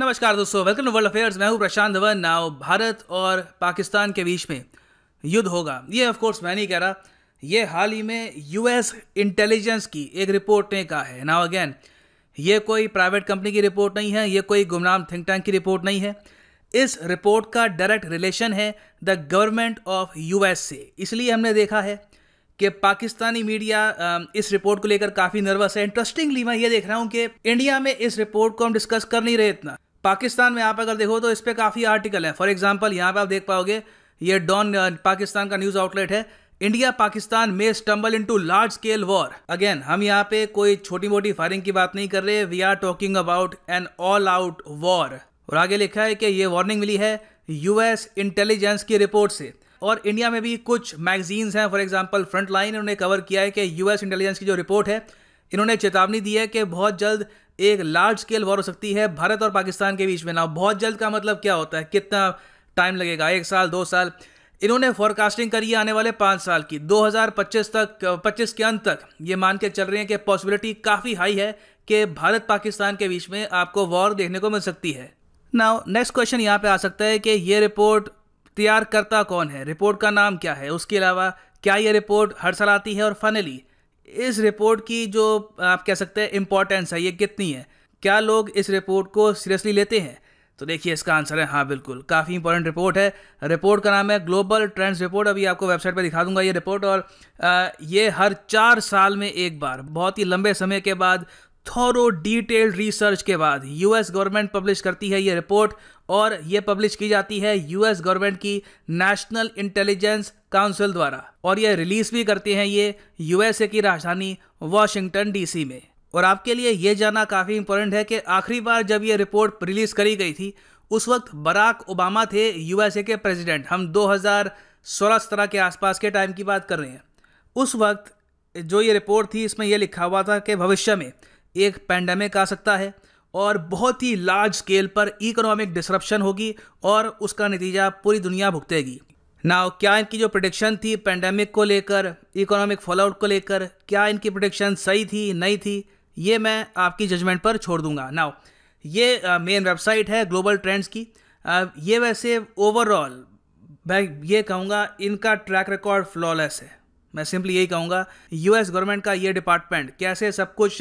नमस्कार दोस्तों welcome to world affairs मैं हूं प्रशांत धवन नाव भारत और पाकिस्तान के बीच में युद्ध होगा ये ऑफ कोर्स मैं नहीं कह रहा ये हाल ही में यूएस इंटेलिजेंस की एक रिपोर्ट ने कहा है नाउ अगेन ये कोई प्राइवेट कंपनी की रिपोर्ट नहीं है ये कोई गुमनाम थिंक टैंक की रिपोर्ट नहीं है इस रिपोर्ट का डायरेक्ट रिलेशन है द गवर्नमेंट ऑफ यूएस से इसलिए हमने देखा है कि पाकिस्तानी मीडिया इस रिपोर्ट को लेकर काफ़ी नर्वस है इंटरेस्टिंगली मैं ये देख रहा हूँ कि इंडिया में इस रिपोर्ट को हम डिस्कस कर नहीं रहे इतना पाकिस्तान में आप अगर देखो तो इस पर काफ़ी आर्टिकल है फॉर एग्जाम्पल यहाँ पर आप देख पाओगे ये डॉन पाकिस्तान का न्यूज़ आउटलेट है इंडिया पाकिस्तान में stumble into large scale war again हम यहाँ पे कोई छोटी मोटी फायरिंग की बात नहीं कर रहे we are talking about an all out war और आगे लिखा है कि ये वार्निंग मिली है यूएस इंटेलिजेंस की रिपोर्ट से और इंडिया में भी कुछ मैगजीन्स हैं फॉर एग्जाम्पल फ्रंट लाइन उन्होंने कवर किया है कि यूएस इंटेलिजेंस की जो रिपोर्ट है इन्होंने चेतावनी दी है कि बहुत जल्द एक लार्ज स्केल वॉर हो सकती है भारत और पाकिस्तान के बीच में ना बहुत जल्द का मतलब क्या होता है कितना टाइम लगेगा एक साल दो साल इन्होंने फॉरकास्टिंग करी है आने वाले पाँच साल की 2025 तक 25 के अंत तक ये मान के चल रहे हैं कि पॉसिबिलिटी काफ़ी हाई है कि भारत पाकिस्तान के बीच में आपको वॉर देखने को मिल सकती है ना नेक्स्ट क्वेश्चन यहाँ पे आ सकता है कि ये रिपोर्ट तैयार करता कौन है रिपोर्ट का नाम क्या है उसके अलावा क्या ये रिपोर्ट हर साल आती है और फाइनली इस रिपोर्ट की जो आप कह सकते हैं इम्पोर्टेंस है ये कितनी है क्या लोग इस रिपोर्ट को सीरियसली लेते हैं तो देखिए इसका आंसर है हाँ बिल्कुल काफ़ी इंपॉर्टेंट रिपोर्ट है रिपोर्ट का नाम है ग्लोबल ट्रेंड्स रिपोर्ट अभी आपको वेबसाइट पर दिखा दूंगा ये रिपोर्ट और आ, ये हर चार साल में एक बार बहुत ही लंबे समय के बाद थोरो डिटेल्ड रिसर्च के बाद यूएस गवर्नमेंट पब्लिश करती है ये रिपोर्ट और ये पब्लिश की जाती है यूएस गवर्नमेंट की नेशनल इंटेलिजेंस काउंसिल द्वारा और ये रिलीज भी करते हैं ये यूएसए की राजधानी वॉशिंगटन डीसी में और आपके लिए ये जानना काफ़ी इंपॉर्टेंट है कि आखिरी बार जब ये रिपोर्ट रिलीज़ करी गई थी उस वक्त बराक ओबामा थे यूएसए के प्रेसिडेंट हम 2016 सत्रह के आसपास के टाइम की बात कर रहे हैं उस वक्त जो ये रिपोर्ट थी इसमें यह लिखा हुआ था कि भविष्य में एक पैंडमिक आ सकता है और बहुत ही लार्ज स्केल पर इकोनॉमिक डिसरप्शन होगी और उसका नतीजा पूरी दुनिया भुगतेगी ना क्या इनकी जो प्रोडिक्शन थी पैंडमिक को लेकर इकोनॉमिक फॉलोआउट को लेकर क्या इनकी प्रोडिक्शन सही थी नहीं थी ये मैं आपकी जजमेंट पर छोड़ दूंगा नाउ ये मेन uh, वेबसाइट है ग्लोबल ट्रेंड्स की uh, ये वैसे ओवरऑल मैं ये कहूँगा इनका ट्रैक रिकॉर्ड फ्लॉलेस है मैं सिंपली यही कहूँगा यूएस गवर्नमेंट का ये डिपार्टमेंट कैसे सब कुछ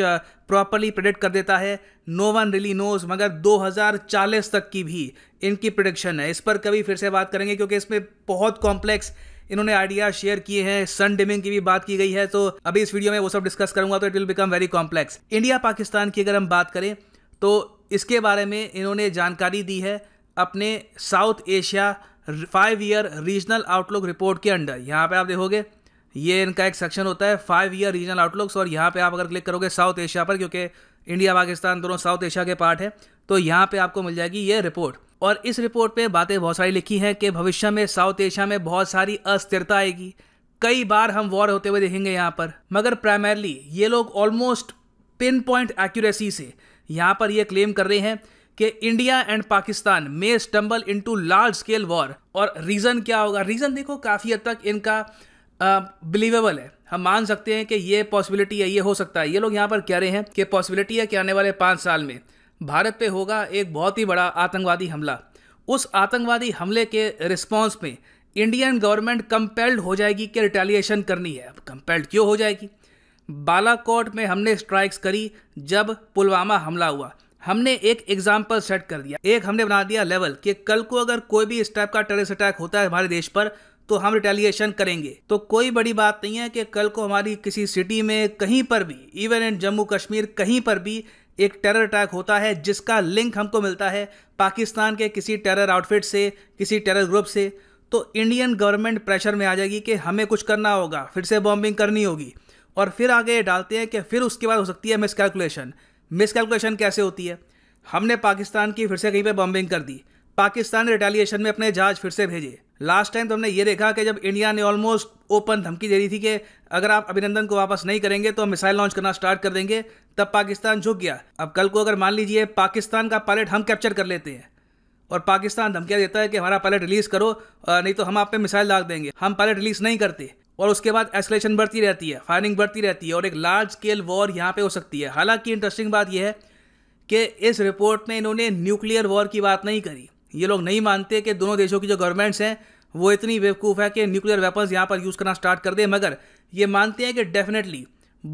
प्रॉपरली प्रेडिक्ट कर देता है नो वन रिली नोज मगर 2040 तक की भी इनकी प्रडिक्शन है इस पर कभी फिर से बात करेंगे क्योंकि इसमें बहुत कॉम्प्लेक्स इन्होंने आइडिया शेयर किए हैं सन डिमिंग की भी बात की गई है तो अभी इस वीडियो में वो सब डिस्कस करूंगा तो it will become very complex India Pakistan की अगर हम बात करें तो इसके बारे में इन्होंने जानकारी दी है अपने South Asia five year regional outlook report के अंडर यहाँ पे आप देखोगे ये इनका एक सेक्शन होता है फाइव ईयर रीजनल आउटलुक्स और यहाँ पे आप अगर क्लिक करोगे साउथ एशिया पर क्योंकि इंडिया पाकिस्तान दोनों साउथ एशिया के पार्ट है तो यहाँ पे आपको मिल जाएगी ये रिपोर्ट और इस रिपोर्ट पे बातें बहुत सारी लिखी हैं कि भविष्य में साउथ एशिया में बहुत सारी अस्थिरता आएगी कई बार हम वॉर होते हुए देखेंगे यहाँ पर मगर प्राइमरली ये लोग ऑलमोस्ट पिन पॉइंट एक्यूरेसी से यहाँ पर ये क्लेम कर रहे हैं कि India and Pakistan may stumble in large scale war और रीज़न क्या होगा रीज़न देखो काफ़ी हद तक इनका बिलीवेबल है हम मान सकते हैं कि ये पॉसिबिलिटी है ये हो सकता है ये लोग यहाँ पर कह रहे हैं कि पॉसिबिलिटी है कि आने वाले पाँच साल में भारत पे होगा एक बहुत ही बड़ा आतंकवादी हमला उस आतंकवादी हमले के रिस्पॉन्स में इंडियन गवर्नमेंट कंपेल्ड हो जाएगी कि रिटेलिएशन करनी है कंपेल्ड क्यों हो जाएगी बालाकोट में हमने स्ट्राइक्स करी जब पुलवामा हमला हुआ हमने एक एग्जाम्पल सेट कर दिया एक हमने बना दिया लेवल कि कल को अगर कोई भी इस टाइप का टेरिस अटैक होता है हमारे देश पर तो हम रिटेलिएशन करेंगे तो कोई बड़ी बात नहीं है कि कल को हमारी किसी सिटी में कहीं पर भी इवन इन जम्मू कश्मीर कहीं पर भी एक टेरर अटैक होता है जिसका लिंक हमको मिलता है पाकिस्तान के किसी टेरर आउटफिट से किसी टेरर ग्रुप से तो इंडियन गवर्नमेंट प्रेशर में आ जाएगी कि हमें कुछ करना होगा फिर से बॉम्बिंग करनी होगी और फिर आगे ये डालते हैं कि फिर उसके बाद हो सकती है मिसकैलकुलेशन मिसकैलकुलेशन कैसे होती है हमने पाकिस्तान की फिर से कहीं पर बॉम्बिंग कर दी पाकिस्तान ने रिटेलिएशन में अपने जहाज फिर से भेजे लास्ट टाइम तो हमने ये देखा कि जब इंडिया ने ऑलमोस्ट ओपन धमकी दे रही थी कि अगर आप अभिनंदन को वापस नहीं करेंगे तो हम मिसाइल लॉन्च करना स्टार्ट कर देंगे तब पाकिस्तान झुक गया अब कल को अगर मान लीजिए पाकिस्तान का पायलट हम कैप्चर कर लेते हैं और पाकिस्तान धमकियाँ देता है कि हमारा पायलट रिलीज़ करो नहीं तो हम आप पे मिसाइल दाग देंगे हम पायलट रिलीज़ नहीं करते और उसके बाद एस्केलेशन बढ़ती रहती है फायरिंग बढ़ती रहती है और एक लार्ज स्केल वॉर यहाँ पे हो सकती है हालांकि इंटरेस्टिंग बात यह है कि इस रिपोर्ट में इन्होंने न्यूक्लियर वॉर की बात नहीं करी ये लोग नहीं मानते कि दोनों देशों की जो गवर्नमेंट्स हैं वो इतनी बेवकूफ़ है कि न्यूक्लियर वेपन्स यहाँ पर यूज़ करना स्टार्ट कर दे मगर ये मानते हैं कि डेफिनेटली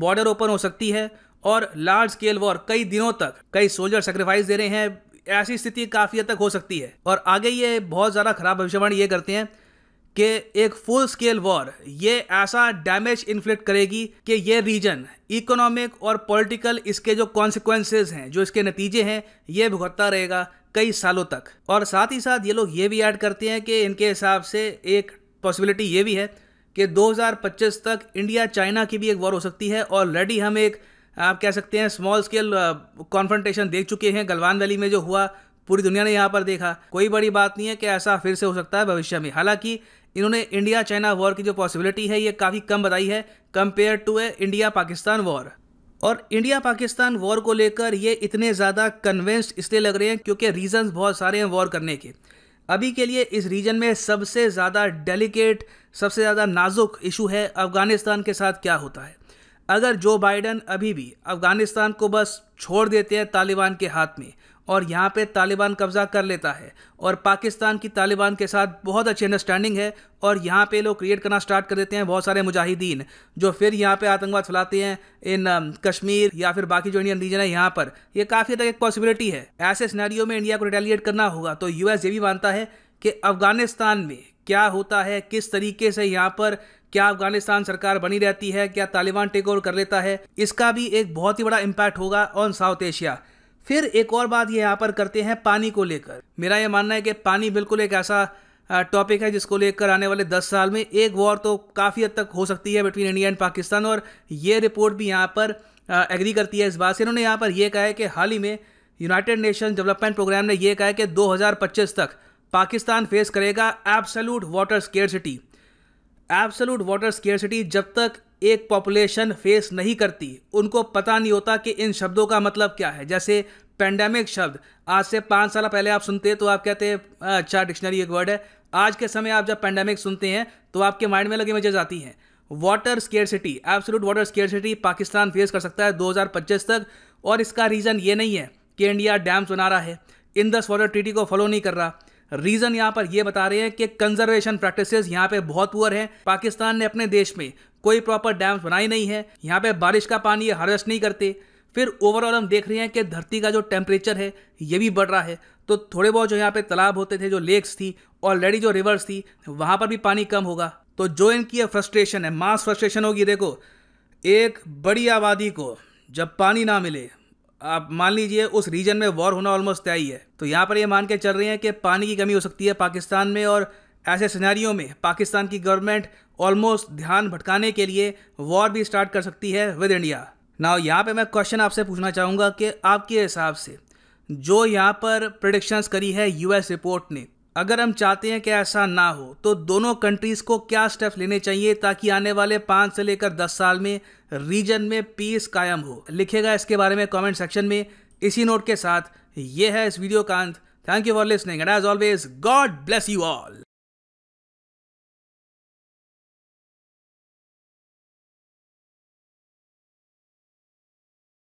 बॉर्डर ओपन हो सकती है और लार्ज स्केल वॉर कई दिनों तक कई सोल्जर सेक्रीफाइस दे रहे हैं ऐसी स्थिति काफ़ी हद तक हो सकती है और आगे ये बहुत ज़्यादा खराब भविष्यवाणी ये करते हैं कि एक फुल स्केल वॉर ये ऐसा डैमेज इन्फ्लिक्ट करेगी कि ये रीजन इकोनॉमिक और पॉलिटिकल इसके जो कॉन्सिक्वेंसेज हैं जो इसके नतीजे हैं ये भुगतता रहेगा कई सालों तक और साथ ही साथ ये लोग ये भी ऐड करते हैं कि इनके हिसाब से एक पॉसिबिलिटी ये भी है कि 2025 तक इंडिया चाइना की भी एक वॉर हो सकती है ऑलरेडी हम एक आप कह सकते हैं स्मॉल स्केल कॉन्फ्रेंटेशन देख चुके हैं गलवान वैली में जो हुआ पूरी दुनिया ने यहाँ पर देखा कोई बड़ी बात नहीं है कि ऐसा फिर से हो सकता है भविष्य में हालांकि इन्होंने इंडिया चाइना वॉर की जो पॉसिबिलिटी है ये काफ़ी कम बताई है compare to a India Pakistan war और इंडिया पाकिस्तान वॉर को लेकर ये इतने ज़्यादा कन्वेंस्ड इसलिए लग रहे हैं क्योंकि रीजंस बहुत सारे हैं वॉर करने के अभी के लिए इस रीजन में सबसे ज़्यादा डेलिकेट सबसे ज़्यादा नाजुक इशू है अफ़गानिस्तान के साथ क्या होता है अगर जो बाइडन अभी भी अफगानिस्तान को बस छोड़ देते हैं तालिबान के हाथ में और यहाँ पे तालिबान कब्ज़ा कर लेता है और पाकिस्तान की तालिबान के साथ बहुत अच्छी अंडरस्टैंडिंग है और यहाँ पे लोग क्रिएट करना स्टार्ट कर देते हैं बहुत सारे मुजाहिदीन जो फिर यहाँ पे आतंकवाद फैलाते हैं इन कश्मीर या फिर बाकी जो इंडियन रीजन है यहाँ पर ये यह काफ़ी तक एक पॉसिबिलिटी है ऐसे सिनेरियो में इंडिया को रिटेलिएट करना होगा तो यूएस ये भी मानता है कि अफगानिस्तान में क्या होता है किस तरीके से यहाँ पर क्या अफगानिस्तान सरकार बनी रहती है क्या तालिबान टेक ओवर कर लेता है इसका भी एक बहुत ही बड़ा इम्पैक्ट होगा ऑन साउथ एशिया फिर एक और बात ये यहाँ पर करते हैं पानी को लेकर मेरा ये मानना है कि पानी बिल्कुल एक ऐसा टॉपिक है जिसको लेकर आने वाले दस साल में एक वॉर तो काफ़ी हद तक हो सकती है बिटवीन इंडिया एंड पाकिस्तान और ये रिपोर्ट भी यहाँ पर एग्री करती है इस बात से इन्होंने यहाँ पर यह कहा है कि हाल ही में यूनाइटेड नेशन डेवलपमेंट प्रोग्राम ने यह कहा है कि 2025 तक पाकिस्तान फेस करेगा absolute water scarcity absolute water scarcity जब तक एक पॉपुलेशन फेस नहीं करती उनको पता नहीं होता कि इन शब्दों का मतलब क्या है जैसे पेंडेमिक शब्द आज से पाँच साल पहले आप सुनते हैं तो आप कहते हैं अच्छा डिक्शनरी एक वर्ड है आज के समय आप जब पेंडेमिक सुनते हैं तो आपके माइंड में लगे इमेजेस आती हैं water scarcity absolute water scarcity Pakistan face कर सकता है दो तक और इसका रीज़न ये नहीं है कि इंडिया डैम्स बना रहा है इंदस वाटर ट्रीटी को फॉलो नहीं कर रहा रीजन यहां पर यह बता रहे हैं कि कंजर्वेशन प्रैक्टिस यहाँ पे बहुत पुअर है पाकिस्तान ने अपने देश में कोई प्रॉपर डैम्स बनाई नहीं है यहां पे बारिश का पानी हार्वेस्ट नहीं करते फिर ओवरऑल हम देख रहे हैं कि धरती का जो टेम्परेचर है ये भी बढ़ रहा है तो थोड़े बहुत जो यहाँ पे तालाब होते थे जो लेक्स थी ऑलरेडी जो रिवर्स थी वहाँ पर भी पानी कम होगा तो जो इनकी फ्रस्ट्रेशन है मास फ्रस्ट्रेशन होगी देखो एक बड़ी आबादी को जब पानी ना मिले आप मान लीजिए उस रीजन में वॉर होना ऑलमोस्ट तय ही है तो यहाँ पर ये मान के चल रहे हैं कि पानी की कमी हो सकती है पाकिस्तान में और ऐसे सिनेरियो में पाकिस्तान की गवर्नमेंट ऑलमोस्ट ध्यान भटकाने के लिए वॉर भी स्टार्ट कर सकती है विद इंडिया ना यहाँ पे मैं क्वेश्चन आपसे पूछना चाहूँगा कि आपके हिसाब से जो यहाँ पर प्रडिक्शंस करी है यूएस रिपोर्ट ने अगर हम चाहते हैं कि ऐसा ना हो तो दोनों कंट्रीज़ को क्या स्टेप्स लेने चाहिए ताकि आने वाले पाँच से लेकर दस साल में रीजन में पीस कायम हो लिखेगा इसके बारे में कमेंट सेक्शन में इसी नोट के साथ ये है इस वीडियो का अंत thank you for listening and as always God bless you all